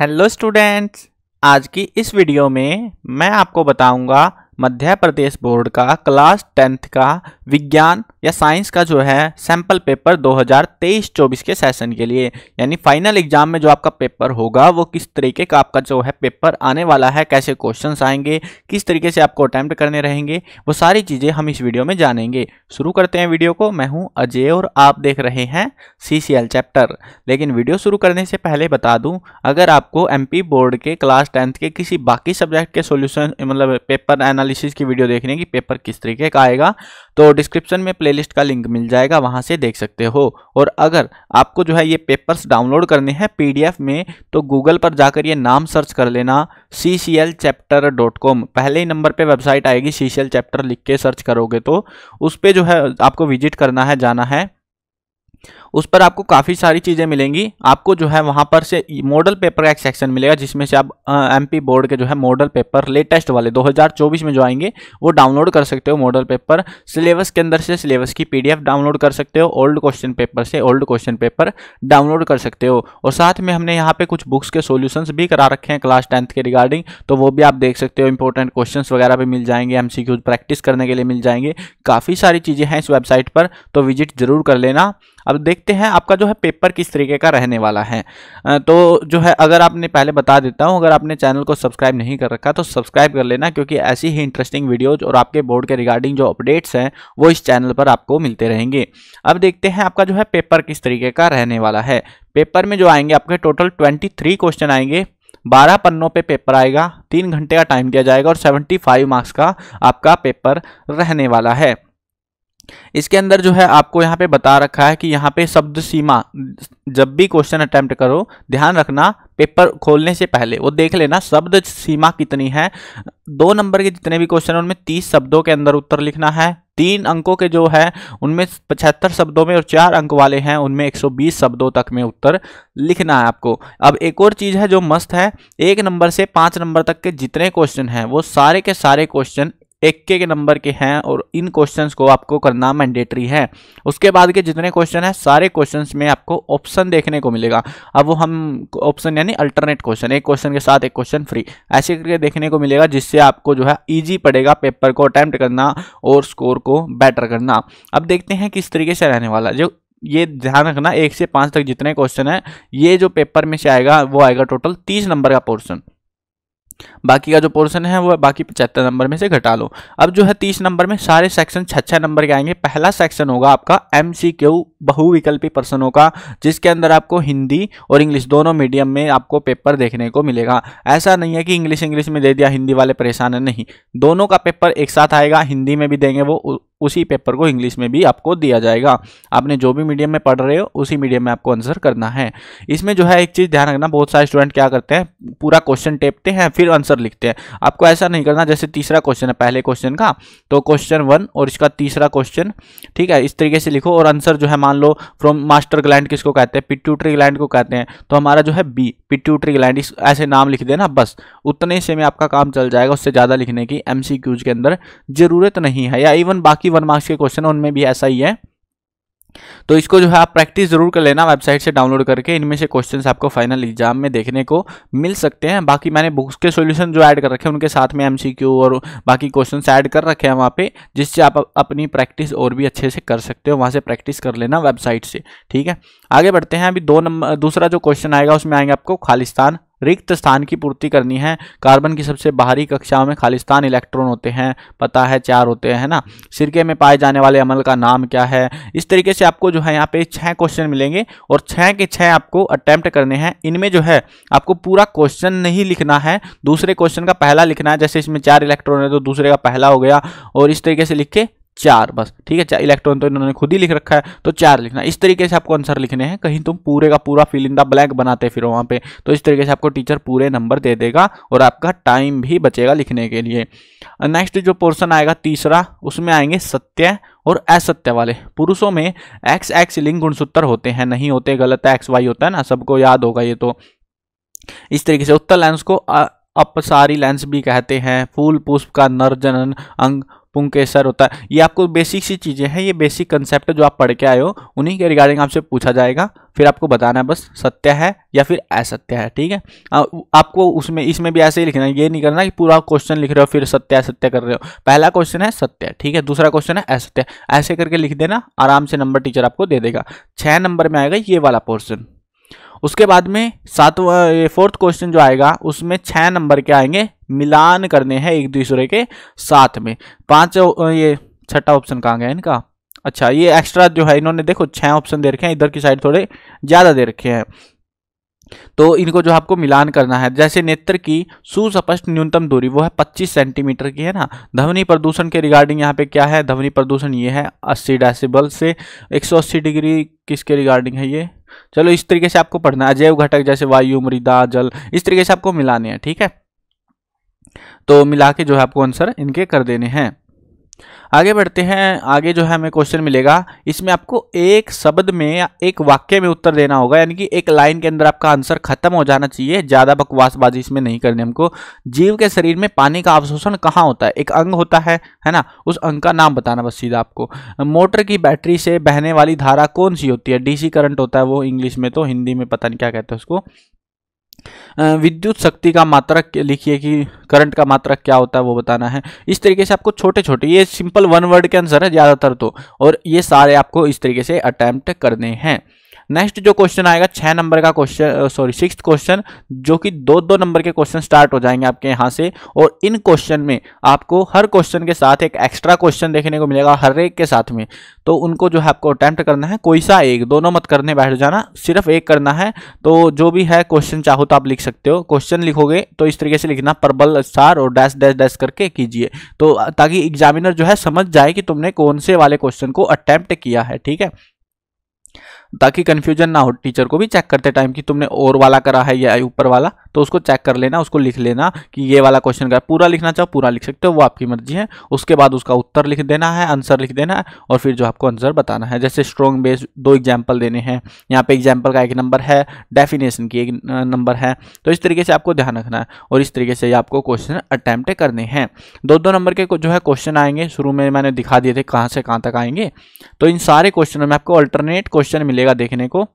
hello students आज की इस वीडियो में मैं आपको बताऊंगा मध्य प्रदेश बोर्ड का क्लास टेंथ का विज्ञान या साइंस का जो है सैम्पल पेपर 2023-24 के सेशन के लिए यानी फाइनल एग्जाम में जो आपका पेपर होगा वो किस तरीके का आपका जो है पेपर आने वाला है कैसे क्वेश्चन आएंगे किस तरीके से आपको अटैम्प्ट करने रहेंगे वो सारी चीज़ें हम इस वीडियो में जानेंगे शुरू करते हैं वीडियो को मैं हूँ अजय और आप देख रहे हैं सी चैप्टर लेकिन वीडियो शुरू करने से पहले बता दूँ अगर आपको एम बोर्ड के क्लास टेंथ के किसी बाकी सब्जेक्ट के सोल्यूशन मतलब पेपर एनालिसिस की वीडियो देखने की पेपर किस तरीके का आएगा तो डिस्क्रिप्शन में प्लेलिस्ट का लिंक मिल जाएगा वहाँ से देख सकते हो और अगर आपको जो है ये पेपर्स डाउनलोड करने हैं पीडीएफ में तो गूगल पर जाकर ये नाम सर्च कर लेना C C L chapter dot com पहले ही नंबर पे वेबसाइट आएगी सी सी एल चैप्टर लिख के सर्च करोगे तो उस पर जो है आपको विजिट करना है जाना है उस पर आपको काफ़ी सारी चीज़ें मिलेंगी आपको जो है वहाँ पर से मॉडल पेपर का एक सेक्शन मिलेगा जिसमें से आप एमपी बोर्ड के जो है मॉडल पेपर लेटेस्ट वाले 2024 में जो आएंगे वो डाउनलोड कर सकते हो मॉडल पेपर सिलेबस के अंदर से सिलेबस की पीडीएफ डाउनलोड कर सकते हो ओल्ड क्वेश्चन पेपर से ओल्ड क्वेश्चन पेपर डाउनलोड कर सकते हो और साथ में हमने यहाँ पर कुछ बुक्स के सोल्यूशन भी करा रखे हैं क्लास टेंथ के रिगार्डिंग तो वो भी आप देख सकते हो इंपॉर्टेंट क्वेश्चन वगैरह भी मिल जाएंगे एम प्रैक्टिस करने के लिए मिल जाएंगे काफ़ी सारी चीज़ें हैं इस वेबसाइट पर तो विजिट जरूर कर लेना अब देखते हैं आपका जो है पेपर किस तरीके का रहने वाला है तो जो है अगर आपने पहले बता देता हूँ अगर आपने चैनल को सब्सक्राइब नहीं कर रखा तो सब्सक्राइब कर लेना क्योंकि ऐसी ही इंटरेस्टिंग वीडियोज और आपके बोर्ड के रिगार्डिंग जो अपडेट्स हैं वो इस चैनल पर आपको मिलते रहेंगे अब देखते हैं आपका जो है पेपर किस तरीके का रहने वाला है पेपर में जो आएंगे आपके टोटल ट्वेंटी थ्री क्वेश्चन आएंगे बारह पन्नों पे पेपर आएगा तीन घंटे का टाइम दिया जाएगा और सेवेंटी फाइव मार्क्स का आपका पेपर रहने वाला है इसके अंदर जो है आपको यहाँ पे बता रखा है कि यहाँ पे शब्द सीमा जब भी क्वेश्चन अटैम्प्ट करो ध्यान रखना पेपर खोलने से पहले वो देख लेना शब्द सीमा कितनी है दो नंबर के जितने भी क्वेश्चन हैं उनमें तीस शब्दों के अंदर उत्तर लिखना है तीन अंकों के जो है उनमें पचहत्तर शब्दों में और चार अंक वाले हैं उनमें 120 शब्दों तक में उत्तर लिखना है आपको अब एक और चीज़ है जो मस्त है एक नंबर से पाँच नंबर तक के जितने क्वेश्चन हैं वो सारे के सारे क्वेश्चन एक के नंबर के हैं और इन क्वेश्चंस को आपको करना मैंडेटरी है उसके बाद के जितने क्वेश्चन हैं सारे क्वेश्चंस में आपको ऑप्शन देखने को मिलेगा अब वो हम ऑप्शन यानी अल्टरनेट क्वेश्चन एक क्वेश्चन के साथ एक क्वेश्चन फ्री ऐसे करके देखने को मिलेगा जिससे आपको जो है ईजी पड़ेगा पेपर को अटैम्प्ट करना और स्कोर को बेटर करना अब देखते हैं किस तरीके से रहने वाला जो ये ध्यान रखना एक से पाँच तक जितने क्वेश्चन हैं ये जो पेपर में से आएगा वो आएगा टोटल तीस नंबर का पोर्सन बाकी का जो पोर्शन है वो बाकी पचहत्तर नंबर में से घटा लो अब जो है तीस नंबर में सारे सेक्शन छः नंबर के आएंगे पहला सेक्शन होगा आपका एम सी क्यू बहुविकल्पी प्रश्नों का जिसके अंदर आपको हिंदी और इंग्लिश दोनों मीडियम में आपको पेपर देखने को मिलेगा ऐसा नहीं है कि इंग्लिश इंग्लिश में दे दिया हिंदी वाले परेशान है नहीं दोनों का पेपर एक साथ आएगा हिंदी में भी देंगे वो उसी पेपर को इंग्लिश में भी आपको दिया जाएगा आपने जो भी मीडियम में पढ़ रहे हो उसी मीडियम में आपको आंसर करना है इसमें जो है एक चीज़ ध्यान रखना बहुत सारे स्टूडेंट क्या करते हैं पूरा क्वेश्चन टेपते हैं फिर आंसर लिखते हैं आपको ऐसा नहीं करना जैसे तीसरा क्वेश्चन है पहले क्वेश्चन का तो क्वेश्चन वन और इसका तीसरा क्वेश्चन ठीक है इस तरीके से लिखो और आंसर जो है मान लो फ्रॉम मास्टर ग्लैंड किसको कहते हैं पिट्यूटरी ग्लैंड को कहते हैं तो हमारा जो है बी पिट्यूटरी ग्लैंड इस ऐसे नाम लिख देना बस उतने से में आपका काम चल जाएगा उससे ज़्यादा लिखने की एम के अंदर ज़रूरत नहीं है या इवन बाकी बाकी वन मार्क्स के क्वेश्चन है उनमें भी ऐसा ही है तो इसको जो है आप प्रैक्टिस जरूर कर लेना वेबसाइट से डाउनलोड करके इनमें से क्वेश्चंस आपको फाइनल एग्जाम में देखने को मिल सकते हैं बाकी मैंने बुक्स के सॉल्यूशन जो ऐड कर रखे हैं उनके साथ में एमसीक्यू और बाकी क्वेश्चंस ऐड कर रखे हैं वहाँ पे जिससे आप अपनी प्रैक्टिस और भी अच्छे से कर सकते हो वहाँ से प्रैक्टिस कर लेना वेबसाइट से ठीक है आगे बढ़ते हैं अभी दो नंबर दूसरा जो क्वेश्चन आएगा उसमें आएंगे आपको खालिस्तान रिक्त स्थान की पूर्ति करनी है कार्बन की सबसे बाहरी कक्षाओं में खालिस्तान इलेक्ट्रॉन होते हैं पता है चार होते हैं ना सिरके में पाए जाने वाले अमल का नाम क्या है इस तरीके से आपको जो है यहाँ पे छः क्वेश्चन मिलेंगे और छः के छः आपको अटैम्प्ट करने हैं इनमें जो है आपको पूरा क्वेश्चन नहीं लिखना है दूसरे क्वेश्चन का पहला लिखना है जैसे इसमें चार इलेक्ट्रॉन है तो दूसरे का पहला हो गया और इस तरीके से लिख के चार बस ठीक है इलेक्ट्रॉन तो इन्होंने खुद ही लिख रखा है तो चार लिखना इस तरीके से आपको आंसर लिखने हैं कहीं तुम पूरे का पूरा फिल इन द ब्लैंक बनाते फिर वहां पे तो इस तरीके से आपको टीचर पूरे नंबर दे देगा और आपका टाइम भी बचेगा लिखने के लिए नेक्स्ट जो पोर्सन आएगा तीसरा उसमें आएंगे सत्य और असत्य वाले पुरुषों में एक्स एक्स लिंग गुणसूत्र होते हैं नहीं होते गलत है एक्स वाई होता है ना सबको याद होगा ये तो इस तरीके से उत्तर लेंस को अपसारी लेंस भी कहते हैं फूल पुष्प का नर जनन अंग पुंकेसर होता है ये आपको बेसिक सी चीज़ें हैं ये बेसिक कंसेप्ट जो आप पढ़ के आए हो उन्हीं के रिगार्डिंग आपसे पूछा जाएगा फिर आपको बताना है बस सत्य है या फिर असत्य है ठीक है आ, आपको उसमें इसमें भी ऐसे ही लिखना है ये नहीं करना कि पूरा क्वेश्चन लिख रहे हो फिर सत्य असत्य कर रहे हो पहला क्वेश्चन है सत्य ठीक है दूसरा क्वेश्चन है असत्य ऐसे करके लिख देना आराम से नंबर टीचर आपको दे देगा छः नंबर में आएगा ये वाला पोर्सन उसके बाद में सातवा फोर्थ क्वेश्चन जो आएगा उसमें छः नंबर के आएंगे मिलान करने हैं एक दूसरे के साथ में पांच ये छठा ऑप्शन कहाँ गया इनका अच्छा ये एक्स्ट्रा जो है इन्होंने देखो छः ऑप्शन दे रखे हैं इधर की साइड थोड़े ज़्यादा दे रखे हैं तो इनको जो आपको मिलान करना है जैसे नेत्र की सुस्पष्ट न्यूनतम दूरी वो है 25 सेंटीमीटर की है ना ध्वनि प्रदूषण के रिगार्डिंग यहाँ पे क्या है ध्वनि प्रदूषण ये है 80 डेसिबल से 180 डिग्री किसके रिगार्डिंग है ये चलो इस तरीके से आपको पढ़ना है अजैव घटक जैसे वायु मृदा जल इस तरीके से आपको मिलाने हैं ठीक है तो मिला के जो है आपको आंसर इनके कर देने हैं आगे बढ़ते हैं आगे जो है हमें क्वेश्चन मिलेगा इसमें आपको एक शब्द में या एक वाक्य में उत्तर देना होगा यानी कि एक लाइन के अंदर आपका आंसर खत्म हो जाना चाहिए ज़्यादा बकवासबाजी इसमें नहीं करनी हमको जीव के शरीर में पानी का अवशोषण कहाँ होता है एक अंग होता है है ना उस अंग का नाम बताना बस सीधा आपको मोटर की बैटरी से बहने वाली धारा कौन सी होती है डीसी करंट होता है वो इंग्लिश में तो हिंदी में पता नहीं क्या कहते हैं उसको विद्युत शक्ति का मात्रक लिखिए कि करंट का मात्रक क्या होता है वो बताना है इस तरीके से आपको छोटे छोटे ये सिंपल वन वर्ड के आंसर है ज़्यादातर तो और ये सारे आपको इस तरीके से अटैम्प्ट करने हैं नेक्स्ट जो क्वेश्चन आएगा छः नंबर का क्वेश्चन सॉरी सिक्स क्वेश्चन जो कि दो दो नंबर के क्वेश्चन स्टार्ट हो जाएंगे आपके यहाँ से और इन क्वेश्चन में आपको हर क्वेश्चन के साथ एक एक्स्ट्रा क्वेश्चन देखने को मिलेगा हर एक के साथ में तो उनको जो है आपको अटैम्प्ट करना है कोई सा एक दोनों मत करने बैठ जाना सिर्फ एक करना है तो जो भी है क्वेश्चन चाहो तो आप लिख सकते हो क्वेश्चन लिखोगे तो इस तरीके से लिखना परबल स्टार और डैश डैश डैश करके कीजिए तो ताकि एग्जामिनर जो है समझ जाए कि तुमने कौन से वाले क्वेश्चन को अटैम्प्ट किया है ठीक है ताकि कन्फ्यूजन ना हो टीचर को भी चेक करते टाइम कि तुमने और वाला करा है या ऊपर वाला तो उसको चेक कर लेना उसको लिख लेना कि ये वाला क्वेश्चन का पूरा लिखना चाहो पूरा लिख सकते हो वो आपकी मर्जी है उसके बाद उसका उत्तर लिख देना है आंसर लिख देना है और फिर जो आपको आंसर बताना है जैसे स्ट्रॉन्ग बेस दो एग्जाम्पल देने हैं यहाँ पे एग्जाम्पल का एक नंबर है डेफिनेशन की एक नंबर है तो इस तरीके से आपको ध्यान रखना है और इस तरीके से आपको क्वेश्चन अटैम्प्ट करने हैं दो दो नंबर के जो है क्वेश्चन आएंगे शुरू में मैंने दिखा दिए थे कहाँ से कहाँ तक आएंगे तो इन सारे क्वेश्चनों में आपको अल्टरनेट क्वेश्चन मिलेगा देखने को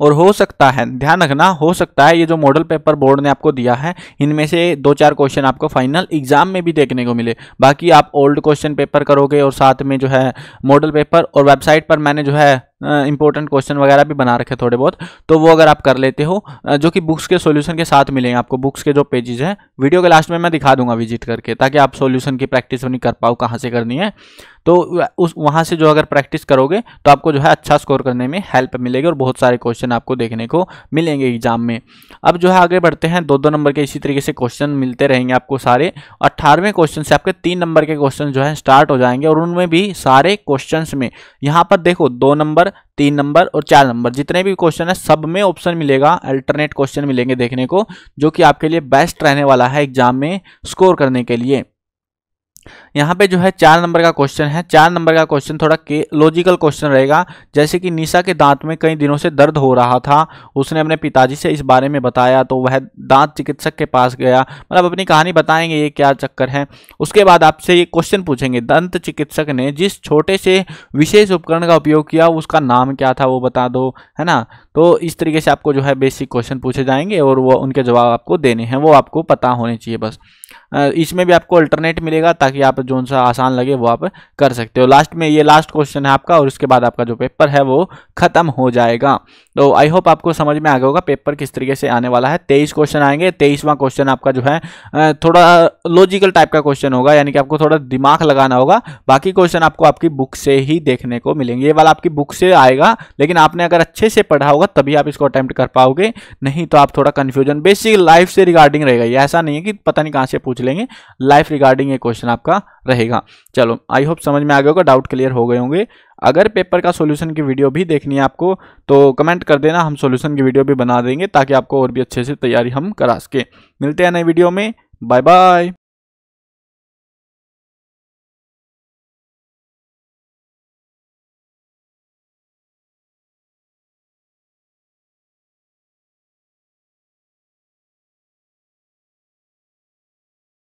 और हो सकता है ध्यान रखना हो सकता है ये जो मॉडल पेपर बोर्ड ने आपको दिया है इनमें से दो चार क्वेश्चन आपको फाइनल एग्जाम में भी देखने को मिले बाकी आप ओल्ड क्वेश्चन पेपर करोगे और साथ में जो है मॉडल पेपर और वेबसाइट पर मैंने जो है इंपॉर्टेंट क्वेश्चन वगैरह भी बना रखे थोड़े बहुत तो वो अगर आप कर लेते हो जो कि बुक्स के सोल्यूशन के साथ मिलेंगे आपको बुक्स के जो पेजेज हैं वीडियो के लास्ट में मैं दिखा दूंगा विजिट करके ताकि आप सोल्यूशन की प्रैक्टिस नहीं कर पाओ कहाँ से करनी है तो उस वहाँ से जो अगर प्रैक्टिस करोगे तो आपको जो है अच्छा स्कोर करने में हेल्प मिलेगी और बहुत सारे क्वेश्चन आपको देखने को मिलेंगे एग्जाम में अब जो है आगे बढ़ते हैं दो दो नंबर के इसी तरीके से क्वेश्चन मिलते रहेंगे आपको सारे अट्ठारहवें क्वेश्चन से आपके तीन नंबर के क्वेश्चन जो है स्टार्ट हो जाएंगे और उनमें भी सारे क्वेश्चन में यहाँ पर देखो दो नंबर नंबर तीन नंबर और चार नंबर जितने भी क्वेश्चन है सब में ऑप्शन मिलेगा अल्टरनेट क्वेश्चन मिलेंगे देखने को जो कि आपके लिए बेस्ट रहने वाला है एग्जाम में स्कोर करने के लिए यहाँ पे जो है चार नंबर का क्वेश्चन है चार नंबर का क्वेश्चन थोड़ा के लॉजिकल क्वेश्चन रहेगा जैसे कि निशा के दांत में कई दिनों से दर्द हो रहा था उसने अपने पिताजी से इस बारे में बताया तो वह दांत चिकित्सक के पास गया मतलब अपनी कहानी बताएंगे ये क्या चक्कर है उसके बाद आपसे ये क्वेश्चन पूछेंगे दंत चिकित्सक ने जिस छोटे से विशेष उपकरण का उपयोग किया उसका नाम क्या था वो बता दो है ना तो इस तरीके से आपको जो है बेसिक क्वेश्चन पूछे जाएंगे और वो उनके जवाब आपको देने हैं वो आपको पता होने चाहिए बस इसमें भी आपको अल्टरनेट मिलेगा ताकि आप जो सा आसान लगे वो आप कर सकते हो लास्ट में ये लास्ट क्वेश्चन है आपका और उसके बाद आपका जो पेपर है वो ख़त्म हो जाएगा तो आई होप आपको समझ में आ गया होगा पेपर किस तरीके से आने वाला है तेईस क्वेश्चन आएंगे तेईसवां क्वेश्चन आपका जो है थोड़ा लॉजिकल टाइप का क्वेश्चन होगा यानी कि आपको थोड़ा दिमाग लगाना होगा बाकी क्वेश्चन आपको आपकी बुक से ही देखने को मिलेंगे ये वाला आपकी बुक से आएगा लेकिन आपने अगर अच्छे से पढ़ा होगा तभी आप इसको अटैम्प्ट कर पाओगे नहीं तो आप थोड़ा कन्फ्यूजन बेसिक लाइफ से रिगार्डिंग रहेगा ये ऐसा नहीं है कि पता नहीं कहाँ से पूछ पूछ लेंगे लाइफ रिगार्डिंग ये क्वेश्चन आपका रहेगा चलो आई होप समझ में आ गया होगा डाउट क्लियर हो गए होंगे अगर पेपर का सोल्यूशन की वीडियो भी देखनी है आपको तो कमेंट कर देना हम सोल्यूशन की वीडियो भी बना देंगे ताकि आपको और भी अच्छे से तैयारी हम करा सके मिलते हैं नई वीडियो में बाय बाय